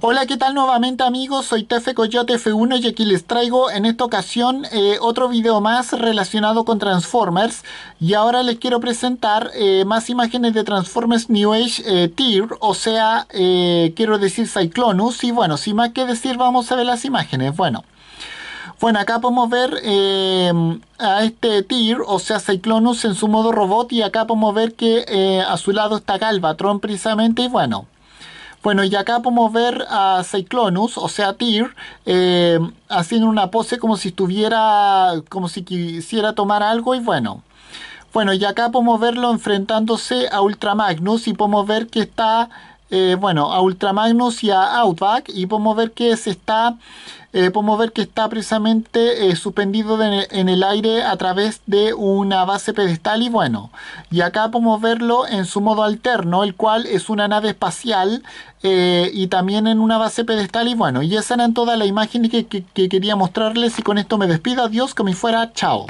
Hola, ¿qué tal nuevamente amigos? Soy Tefe Coyote F1 y aquí les traigo en esta ocasión eh, otro video más relacionado con Transformers y ahora les quiero presentar eh, más imágenes de Transformers New Age eh, Tier, o sea, quiero decir Cyclonus y bueno, sin más que decir vamos a ver las imágenes, bueno. Bueno, acá podemos ver em, a este Tier, o sea, Cyclonus en su modo robot y acá podemos ver que a su lado está Galvatron precisamente y bueno. Bueno, y acá podemos ver a Cyclonus, o sea, Tyr, eh, haciendo una pose como si estuviera, como si quisiera tomar algo y bueno. Bueno, y acá podemos verlo enfrentándose a Ultramagnus y podemos ver que está eh, bueno, a Ultramagnus y a Outback y podemos ver que se está eh, podemos ver que está precisamente eh, suspendido en el aire a través de una base pedestal y bueno, y acá podemos verlo en su modo alterno, el cual es una nave espacial y también en una base pedestal y bueno, y esa era toda la imagen que, quería mostrarles y con esto me despido, adiós, que me fuera, chao.